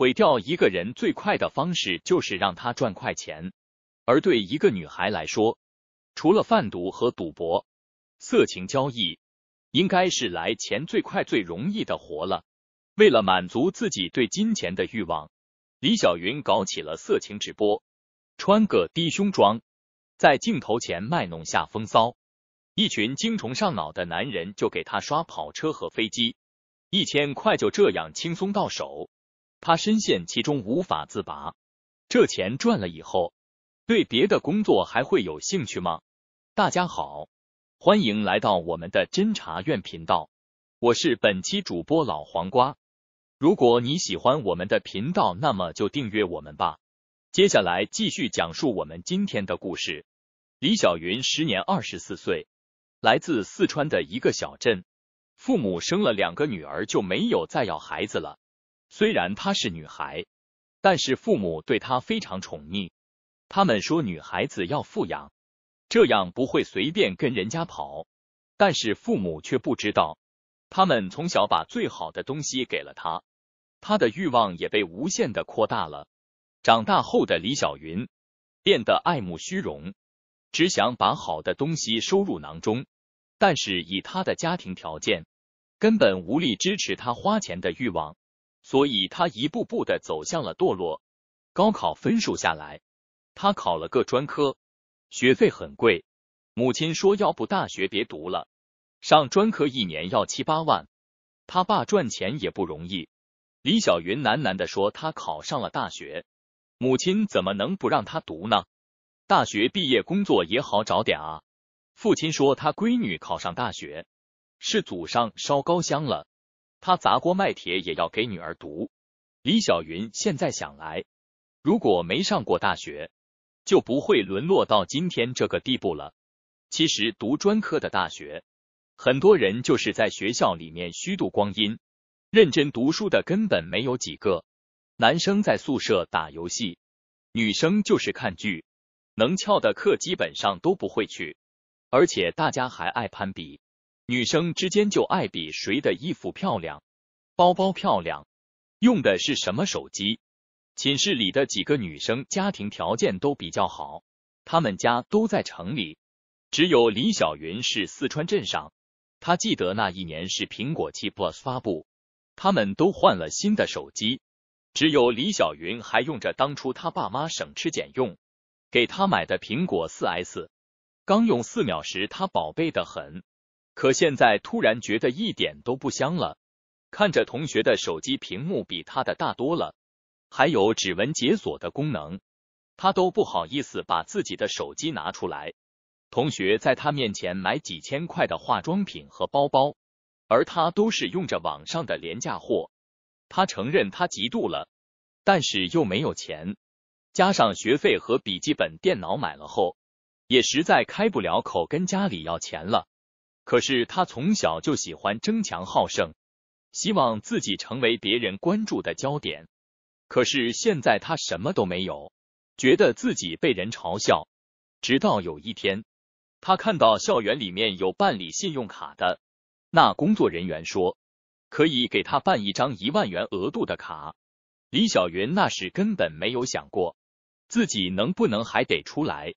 毁掉一个人最快的方式，就是让他赚快钱。而对一个女孩来说，除了贩毒和赌博，色情交易应该是来钱最快、最容易的活了。为了满足自己对金钱的欲望，李小云搞起了色情直播，穿个低胸装，在镜头前卖弄下风骚，一群精虫上脑的男人就给她刷跑车和飞机，一千块就这样轻松到手。他深陷其中无法自拔。这钱赚了以后，对别的工作还会有兴趣吗？大家好，欢迎来到我们的侦查院频道，我是本期主播老黄瓜。如果你喜欢我们的频道，那么就订阅我们吧。接下来继续讲述我们今天的故事。李小云，时年二十四岁，来自四川的一个小镇，父母生了两个女儿，就没有再要孩子了。虽然她是女孩，但是父母对她非常宠溺。他们说女孩子要富养，这样不会随便跟人家跑。但是父母却不知道，他们从小把最好的东西给了她，她的欲望也被无限的扩大了。长大后的李小云变得爱慕虚荣，只想把好的东西收入囊中。但是以她的家庭条件，根本无力支持她花钱的欲望。所以他一步步的走向了堕落。高考分数下来，他考了个专科，学费很贵。母亲说，要不大学别读了，上专科一年要七八万。他爸赚钱也不容易。李小云喃喃的说，他考上了大学，母亲怎么能不让他读呢？大学毕业工作也好找点啊。父亲说，他闺女考上大学，是祖上烧高香了。他砸锅卖铁也要给女儿读。李小云现在想来，如果没上过大学，就不会沦落到今天这个地步了。其实读专科的大学，很多人就是在学校里面虚度光阴，认真读书的根本没有几个。男生在宿舍打游戏，女生就是看剧，能翘的课基本上都不会去，而且大家还爱攀比。女生之间就爱比谁的衣服漂亮，包包漂亮，用的是什么手机？寝室里的几个女生家庭条件都比较好，她们家都在城里，只有李小云是四川镇上。她记得那一年是苹果七 plus 发布，她们都换了新的手机，只有李小云还用着当初她爸妈省吃俭用给她买的苹果四 s。刚用四秒时，她宝贝的很。可现在突然觉得一点都不香了。看着同学的手机屏幕比他的大多了，还有指纹解锁的功能，他都不好意思把自己的手机拿出来。同学在他面前买几千块的化妆品和包包，而他都是用着网上的廉价货。他承认他嫉妒了，但是又没有钱，加上学费和笔记本电脑买了后，也实在开不了口跟家里要钱了。可是他从小就喜欢争强好胜，希望自己成为别人关注的焦点。可是现在他什么都没有，觉得自己被人嘲笑。直到有一天，他看到校园里面有办理信用卡的，那工作人员说可以给他办一张一万元额度的卡。李小云那时根本没有想过自己能不能还得出来，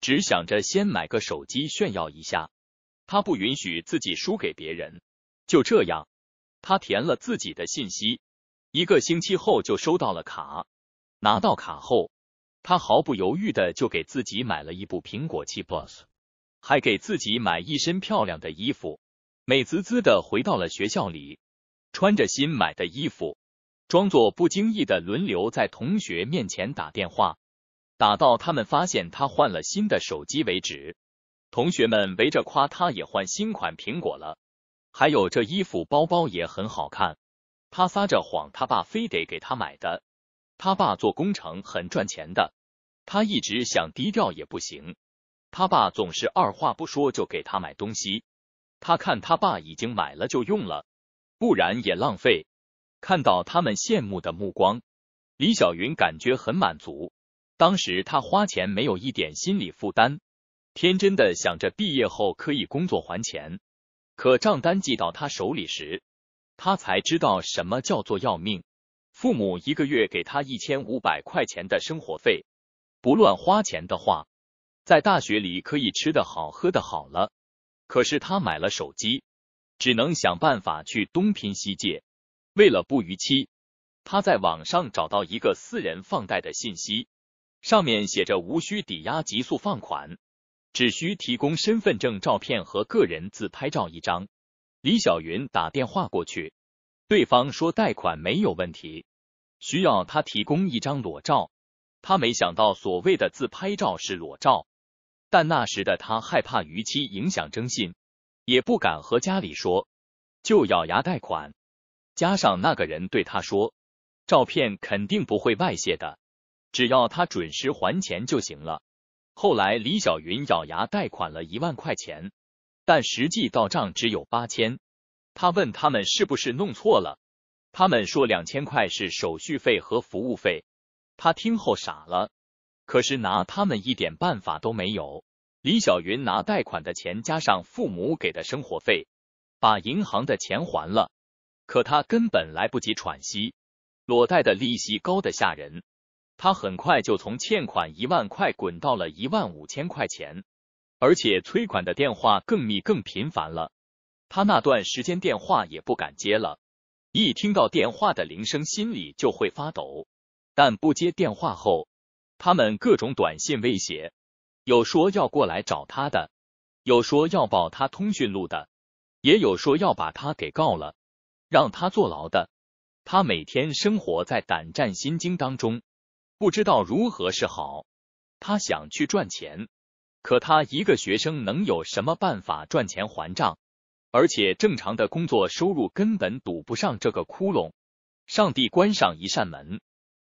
只想着先买个手机炫耀一下。他不允许自己输给别人。就这样，他填了自己的信息，一个星期后就收到了卡。拿到卡后，他毫不犹豫的就给自己买了一部苹果七 plus，还给自己买一身漂亮的衣服，美滋滋的回到了学校里。穿着新买的衣服，装作不经意的轮流在同学面前打电话，打到他们发现他换了新的手机为止。同学们围着夸他，也换新款苹果了，还有这衣服包包也很好看。他撒着谎，他爸非得给他买的。他爸做工程很赚钱的，他一直想低调也不行。他爸总是二话不说就给他买东西，他看他爸已经买了就用了，不然也浪费。看到他们羡慕的目光，李小云感觉很满足。当时他花钱没有一点心理负担。天真的想着毕业后可以工作还钱，可账单寄到他手里时，他才知道什么叫做要命。父母一个月给他一千五百块钱的生活费，不乱花钱的话，在大学里可以吃的好喝的好了。可是他买了手机，只能想办法去东拼西借。为了不逾期，他在网上找到一个私人放贷的信息，上面写着无需抵押，急速放款。只需提供身份证照片和个人自拍照一张。李小云打电话过去，对方说贷款没有问题，需要他提供一张裸照。他没想到所谓的自拍照是裸照，但那时的他害怕逾期影响征信，也不敢和家里说，就咬牙贷款。加上那个人对他说，照片肯定不会外泄的，只要他准时还钱就行了。后来，李小云咬牙贷款了一万块钱，但实际到账只有八千。他问他们是不是弄错了，他们说两千块是手续费和服务费。他听后傻了，可是拿他们一点办法都没有。李小云拿贷款的钱加上父母给的生活费，把银行的钱还了，可他根本来不及喘息，裸贷的利息高的吓人。他很快就从欠款一万块滚到了一万五千块钱，而且催款的电话更密更频繁了。他那段时间电话也不敢接了，一听到电话的铃声心里就会发抖。但不接电话后，他们各种短信威胁，有说要过来找他的，有说要爆他通讯录的，也有说要把他给告了，让他坐牢的。他每天生活在胆战心惊当中。不知道如何是好，他想去赚钱，可他一个学生能有什么办法赚钱还账？而且正常的工作收入根本堵不上这个窟窿。上帝关上一扇门，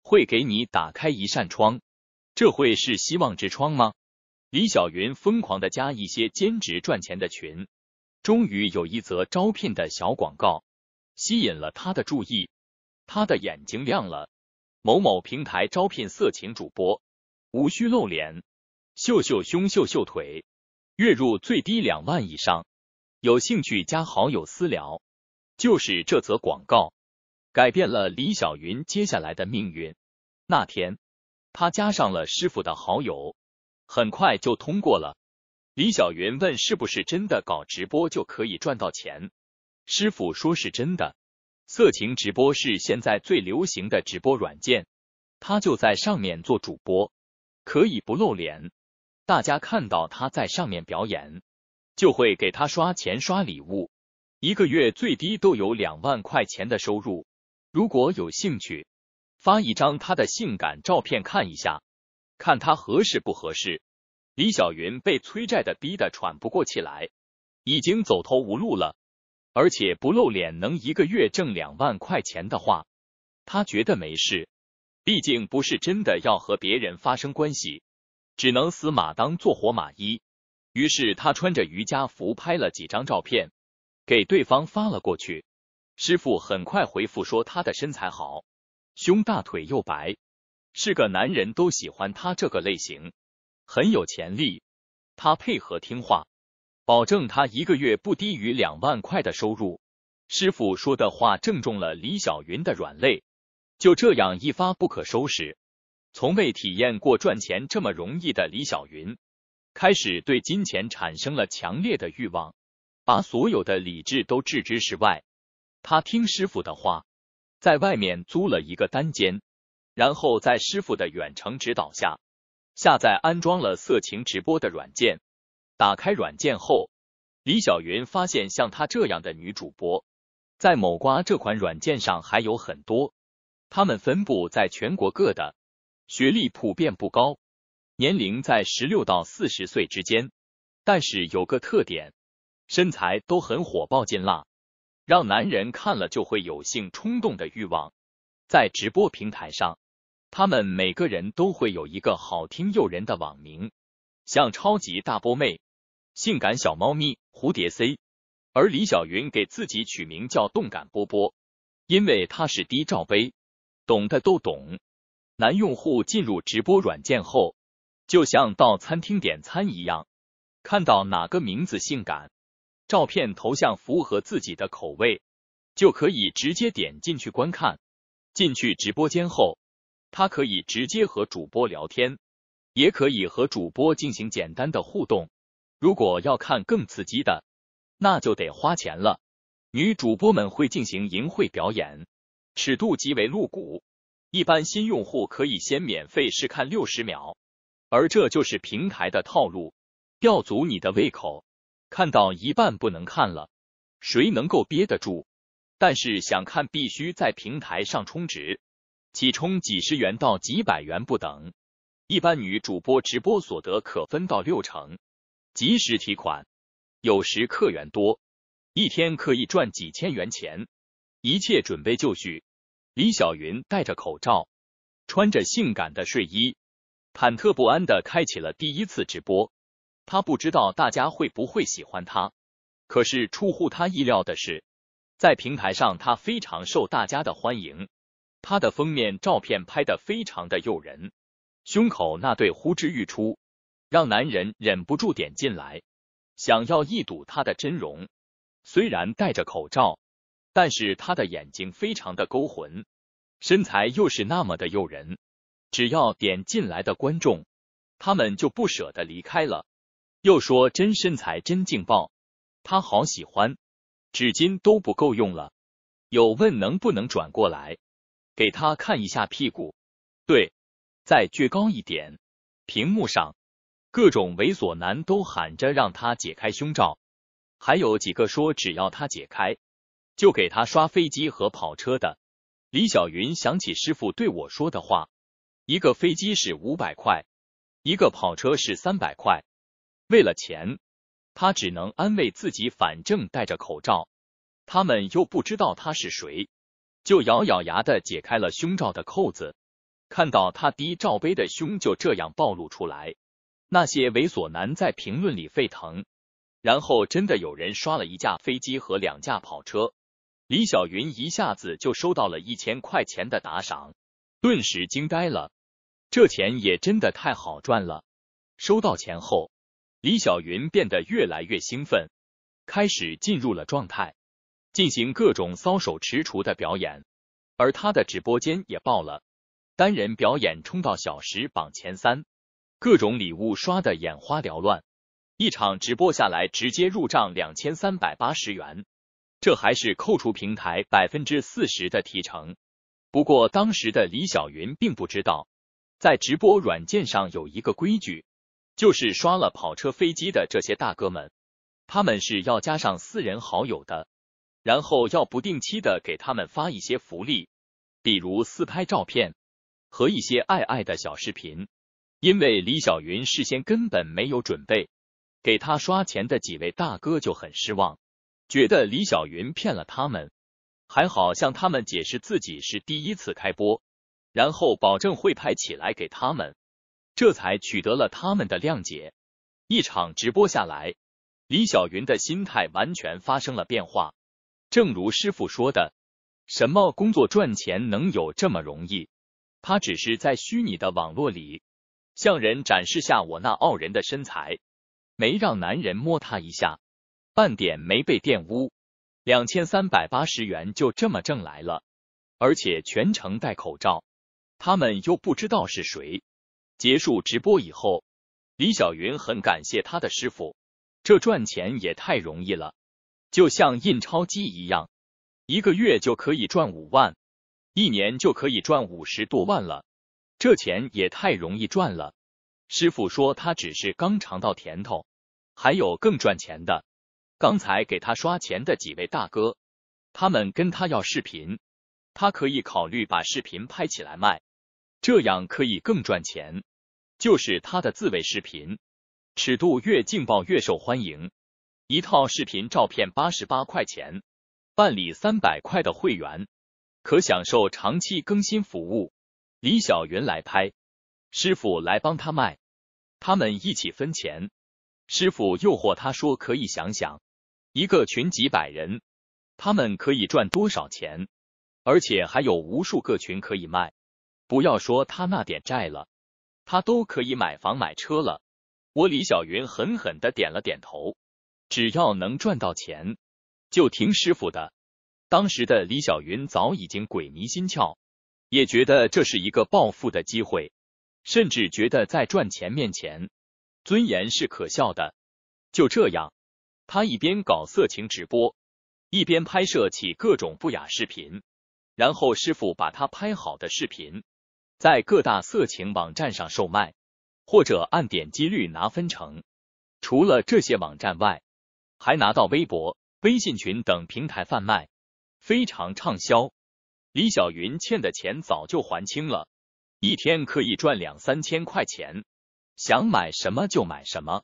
会给你打开一扇窗，这会是希望之窗吗？李小云疯狂的加一些兼职赚钱的群，终于有一则招聘的小广告吸引了他的注意，他的眼睛亮了。某某平台招聘色情主播，无需露脸，秀秀胸、秀秀腿，月入最低两万以上。有兴趣加好友私聊。就是这则广告，改变了李小云接下来的命运。那天，他加上了师傅的好友，很快就通过了。李小云问：“是不是真的搞直播就可以赚到钱？”师傅说是真的。色情直播是现在最流行的直播软件，他就在上面做主播，可以不露脸，大家看到他在上面表演，就会给他刷钱刷礼物，一个月最低都有两万块钱的收入。如果有兴趣，发一张他的性感照片看一下，看他合适不合适。李小云被催债的逼得喘不过气来，已经走投无路了。而且不露脸能一个月挣两万块钱的话，他觉得没事，毕竟不是真的要和别人发生关系，只能死马当做活马医。于是他穿着瑜伽服拍了几张照片，给对方发了过去。师傅很快回复说他的身材好，胸大腿又白，是个男人都喜欢他这个类型，很有潜力。他配合听话。保证他一个月不低于两万块的收入。师傅说的话正中了李小云的软肋，就这样一发不可收拾。从未体验过赚钱这么容易的李小云，开始对金钱产生了强烈的欲望，把所有的理智都置之事外。他听师傅的话，在外面租了一个单间，然后在师傅的远程指导下，下载安装了色情直播的软件。打开软件后，李小云发现，像她这样的女主播，在某瓜这款软件上还有很多。她们分布在全国各的，学历普遍不高，年龄在十六到四十岁之间。但是有个特点，身材都很火爆劲辣，让男人看了就会有性冲动的欲望。在直播平台上，他们每个人都会有一个好听诱人的网名，像“超级大波妹”。性感小猫咪蝴蝶 C，而李小云给自己取名叫动感波波，因为她是低罩杯，懂的都懂。男用户进入直播软件后，就像到餐厅点餐一样，看到哪个名字性感，照片头像符合自己的口味，就可以直接点进去观看。进去直播间后，他可以直接和主播聊天，也可以和主播进行简单的互动。如果要看更刺激的，那就得花钱了。女主播们会进行淫秽表演，尺度极为露骨。一般新用户可以先免费试看六十秒，而这就是平台的套路，吊足你的胃口。看到一半不能看了，谁能够憋得住？但是想看必须在平台上充值，起充几十元到几百元不等。一般女主播直播所得可分到六成。及时提款，有时客源多，一天可以赚几千元钱。一切准备就绪，李小云戴着口罩，穿着性感的睡衣，忐忑不安的开启了第一次直播。他不知道大家会不会喜欢他，可是出乎他意料的是，在平台上他非常受大家的欢迎。他的封面照片拍的非常的诱人，胸口那对呼之欲出。让男人忍不住点进来，想要一睹她的真容。虽然戴着口罩，但是她的眼睛非常的勾魂，身材又是那么的诱人。只要点进来的观众，他们就不舍得离开了。又说真身材真劲爆，他好喜欢，纸巾都不够用了。有问能不能转过来给他看一下屁股？对，再举高一点，屏幕上。各种猥琐男都喊着让他解开胸罩，还有几个说只要他解开，就给他刷飞机和跑车的。李小云想起师傅对我说的话：一个飞机是五百块，一个跑车是三百块。为了钱，他只能安慰自己，反正戴着口罩，他们又不知道他是谁，就咬咬牙的解开了胸罩的扣子，看到他低罩杯的胸就这样暴露出来。那些猥琐男在评论里沸腾，然后真的有人刷了一架飞机和两架跑车，李小云一下子就收到了一千块钱的打赏，顿时惊呆了。这钱也真的太好赚了。收到钱后，李小云变得越来越兴奋，开始进入了状态，进行各种搔首踟蹰的表演，而他的直播间也爆了，单人表演冲到小时榜前三。各种礼物刷得眼花缭乱，一场直播下来直接入账两千三百八十元，这还是扣除平台百分之四十的提成。不过当时的李小云并不知道，在直播软件上有一个规矩，就是刷了跑车、飞机的这些大哥们，他们是要加上私人好友的，然后要不定期的给他们发一些福利，比如私拍照片和一些爱爱的小视频。因为李小云事先根本没有准备，给他刷钱的几位大哥就很失望，觉得李小云骗了他们。还好向他们解释自己是第一次开播，然后保证会拍起来给他们，这才取得了他们的谅解。一场直播下来，李小云的心态完全发生了变化。正如师傅说的：“什么工作赚钱能有这么容易？他只是在虚拟的网络里。”向人展示下我那傲人的身材，没让男人摸他一下，半点没被玷污。两千三百八十元就这么挣来了，而且全程戴口罩，他们又不知道是谁。结束直播以后，李小云很感谢他的师傅，这赚钱也太容易了，就像印钞机一样，一个月就可以赚五万，一年就可以赚五十多万了。这钱也太容易赚了。师傅说他只是刚尝到甜头，还有更赚钱的。刚才给他刷钱的几位大哥，他们跟他要视频，他可以考虑把视频拍起来卖，这样可以更赚钱。就是他的自慰视频，尺度越劲爆越受欢迎。一套视频照片八十八块钱，办理三百块的会员，可享受长期更新服务。李小云来拍，师傅来帮他卖，他们一起分钱。师傅诱惑他说：“可以想想，一个群几百人，他们可以赚多少钱？而且还有无数个群可以卖。不要说他那点债了，他都可以买房买车了。”我李小云狠狠的点了点头，只要能赚到钱，就听师傅的。当时的李小云早已经鬼迷心窍。也觉得这是一个暴富的机会，甚至觉得在赚钱面前，尊严是可笑的。就这样，他一边搞色情直播，一边拍摄起各种不雅视频，然后师傅把他拍好的视频在各大色情网站上售卖，或者按点击率拿分成。除了这些网站外，还拿到微博、微信群等平台贩卖，非常畅销。李小云欠的钱早就还清了，一天可以赚两三千块钱，想买什么就买什么，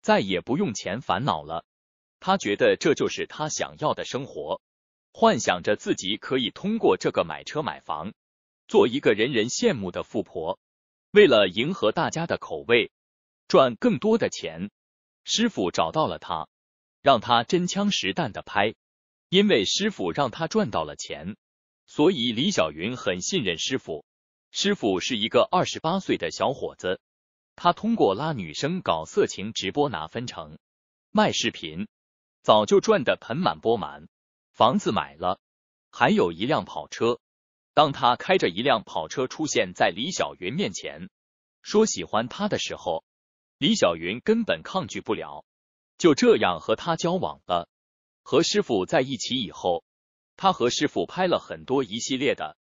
再也不用钱烦恼了。她觉得这就是她想要的生活，幻想着自己可以通过这个买车买房，做一个人人羡慕的富婆。为了迎合大家的口味，赚更多的钱，师傅找到了他，让他真枪实弹的拍，因为师傅让他赚到了钱。所以李小云很信任师傅，师傅是一个二十八岁的小伙子，他通过拉女生搞色情直播拿分成，卖视频，早就赚得盆满钵满，房子买了，还有一辆跑车。当他开着一辆跑车出现在李小云面前，说喜欢他的时候，李小云根本抗拒不了，就这样和他交往了。和师傅在一起以后。他和师傅拍了很多一系列的，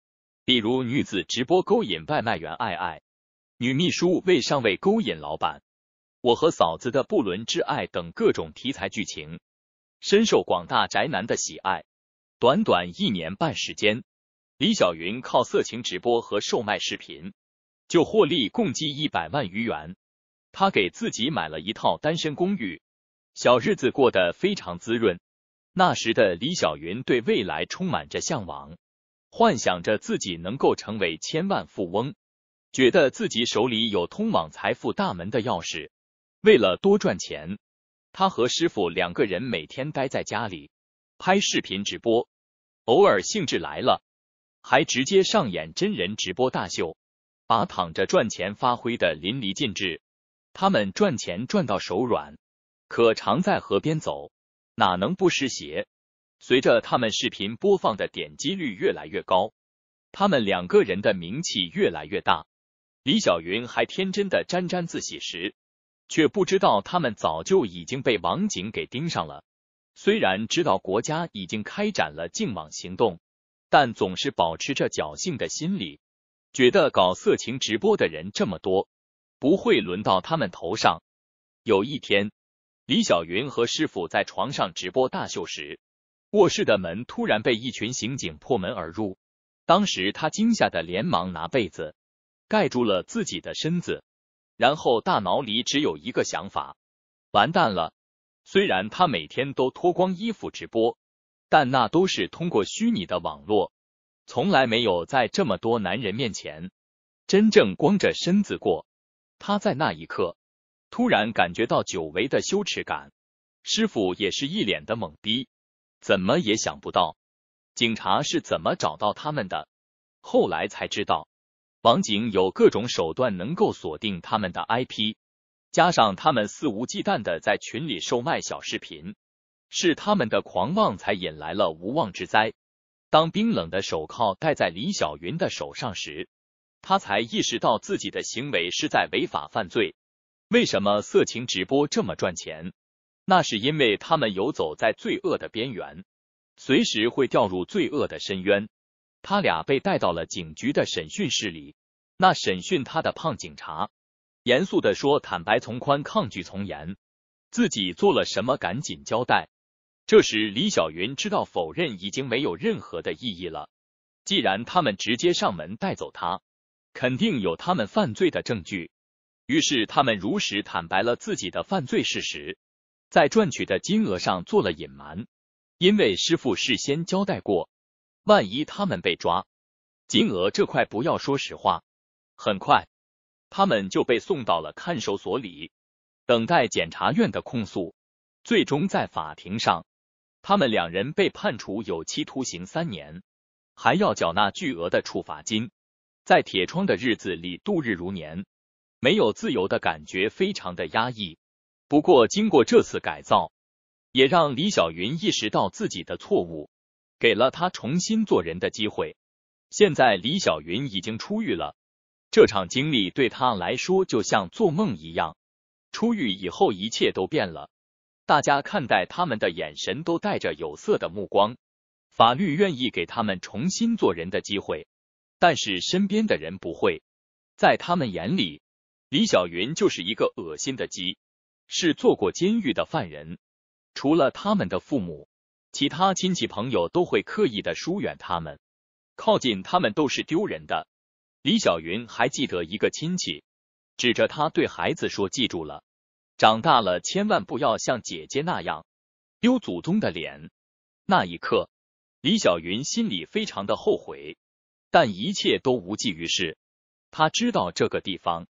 比如女子直播勾引外卖员爱爱、女秘书为上位勾引老板、我和嫂子的不伦之爱等各种题材剧情，深受广大宅男的喜爱。短短一年半时间，李小云靠色情直播和售卖视频就获利共计一百万余元，他给自己买了一套单身公寓，小日子过得非常滋润。那时的李小云对未来充满着向往，幻想着自己能够成为千万富翁，觉得自己手里有通往财富大门的钥匙。为了多赚钱，他和师傅两个人每天待在家里拍视频直播，偶尔兴致来了，还直接上演真人直播大秀，把躺着赚钱发挥的淋漓尽致。他们赚钱赚到手软，可常在河边走。哪能不湿鞋？随着他们视频播放的点击率越来越高，他们两个人的名气越来越大。李小云还天真的沾沾自喜时，却不知道他们早就已经被网警给盯上了。虽然知道国家已经开展了净网行动，但总是保持着侥幸的心理，觉得搞色情直播的人这么多，不会轮到他们头上。有一天。李小云和师傅在床上直播大秀时，卧室的门突然被一群刑警破门而入。当时他惊吓的连忙拿被子盖住了自己的身子，然后大脑里只有一个想法：完蛋了！虽然他每天都脱光衣服直播，但那都是通过虚拟的网络，从来没有在这么多男人面前真正光着身子过。他在那一刻。突然感觉到久违的羞耻感，师傅也是一脸的懵逼，怎么也想不到警察是怎么找到他们的。后来才知道，网警有各种手段能够锁定他们的 IP，加上他们肆无忌惮的在群里售卖小视频，是他们的狂妄才引来了无妄之灾。当冰冷的手铐戴在李小云的手上时，他才意识到自己的行为是在违法犯罪。为什么色情直播这么赚钱？那是因为他们游走在罪恶的边缘，随时会掉入罪恶的深渊。他俩被带到了警局的审讯室里，那审讯他的胖警察严肃的说：“坦白从宽，抗拒从严，自己做了什么赶紧交代。”这时，李小云知道否认已经没有任何的意义了。既然他们直接上门带走他，肯定有他们犯罪的证据。于是，他们如实坦白了自己的犯罪事实，在赚取的金额上做了隐瞒，因为师傅事先交代过，万一他们被抓，金额这块不要说实话。很快，他们就被送到了看守所里，等待检察院的控诉。最终，在法庭上，他们两人被判处有期徒刑三年，还要缴纳巨额的处罚金，在铁窗的日子里度日如年。没有自由的感觉非常的压抑，不过经过这次改造，也让李小云意识到自己的错误，给了他重新做人的机会。现在李小云已经出狱了，这场经历对他来说就像做梦一样。出狱以后一切都变了，大家看待他们的眼神都带着有色的目光。法律愿意给他们重新做人的机会，但是身边的人不会，在他们眼里。李小云就是一个恶心的鸡，是坐过监狱的犯人。除了他们的父母，其他亲戚朋友都会刻意的疏远他们，靠近他们都是丢人的。李小云还记得一个亲戚指着他对孩子说：“记住了，长大了千万不要像姐姐那样丢祖宗的脸。”那一刻，李小云心里非常的后悔，但一切都无济于事。他知道这个地方。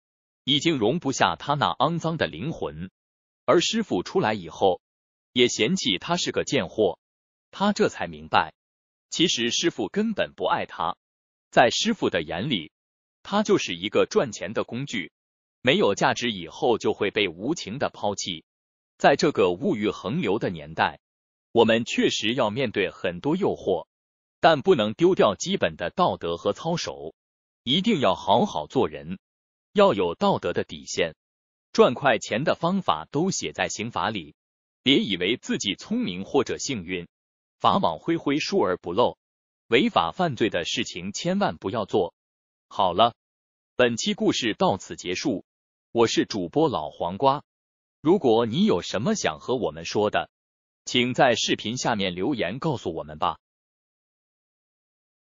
已经容不下他那肮脏的灵魂，而师傅出来以后也嫌弃他是个贱货。他这才明白，其实师傅根本不爱他，在师傅的眼里，他就是一个赚钱的工具，没有价值以后就会被无情的抛弃。在这个物欲横流的年代，我们确实要面对很多诱惑，但不能丢掉基本的道德和操守，一定要好好做人。要有道德的底线，赚快钱的方法都写在刑法里。别以为自己聪明或者幸运，法网恢恢，疏而不漏。违法犯罪的事情千万不要做。好了，本期故事到此结束。我是主播老黄瓜。如果你有什么想和我们说的，请在视频下面留言告诉我们吧。